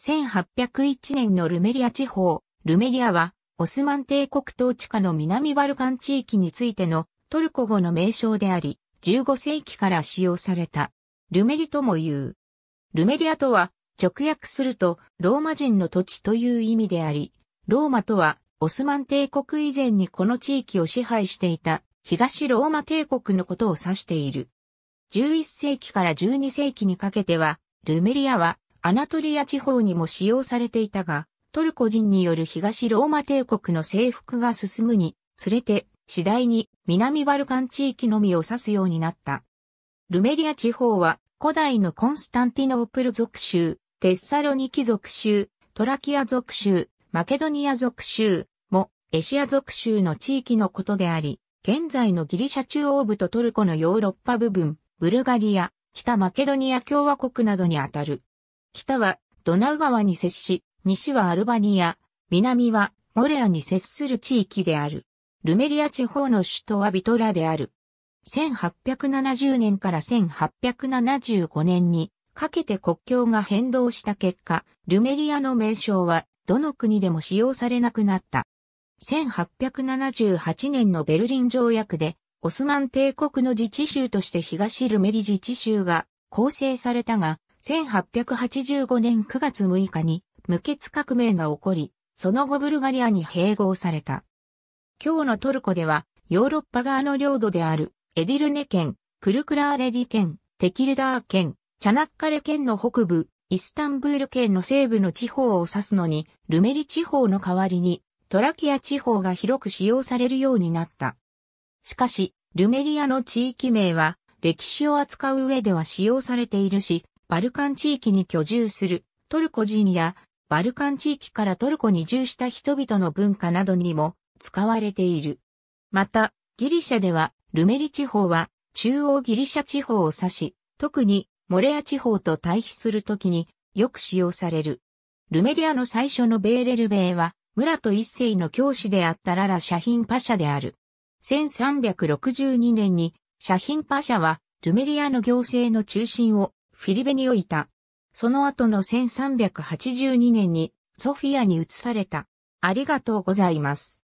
1801年のルメリア地方、ルメリアは、オスマン帝国統治下の南バルカン地域についてのトルコ語の名称であり、15世紀から使用された。ルメリとも言う。ルメリアとは、直訳すると、ローマ人の土地という意味であり、ローマとは、オスマン帝国以前にこの地域を支配していた、東ローマ帝国のことを指している。11世紀から12世紀にかけては、ルメリアはアナトリア地方にも使用されていたが、トルコ人による東ローマ帝国の征服が進むにつれて、次第に南バルカン地域のみを指すようになった。ルメリア地方は古代のコンスタンティノープル属州、テッサロニキ属州、トラキア属州、マケドニア属州もエシア属州の地域のことであり、現在のギリシャ中央部とトルコのヨーロッパ部分、ブルガリア、北マケドニア共和国などにあたる。北はドナウ川に接し、西はアルバニア、南はモレアに接する地域である。ルメリア地方の首都はビトラである。1870年から1875年にかけて国境が変動した結果、ルメリアの名称はどの国でも使用されなくなった。1878年のベルリン条約で、オスマン帝国の自治州として東ルメリ自治州が構成されたが、1885年9月6日に無血革命が起こり、その後ブルガリアに併合された。今日のトルコでは、ヨーロッパ側の領土である、エディルネ県、クルクラーレリ県、テキルダー県、チャナッカレ県の北部、イスタンブール県の西部の地方を指すのに、ルメリ地方の代わりに、トラキア地方が広く使用されるようになった。しかし、ルメリアの地域名は、歴史を扱う上では使用されているし、バルカン地域に居住するトルコ人やバルカン地域からトルコに移住した人々の文化などにも使われている。また、ギリシャではルメリ地方は中央ギリシャ地方を指し、特にモレア地方と対比するときによく使用される。ルメリアの最初のベーレルベーは、村と一世の教師であったララ・シャヒン・パシャである。1362年に、シャヒン・パシャは、ルメリアの行政の中心をフィリベにおいた。その後の1382年にソフィアに移された。ありがとうございます。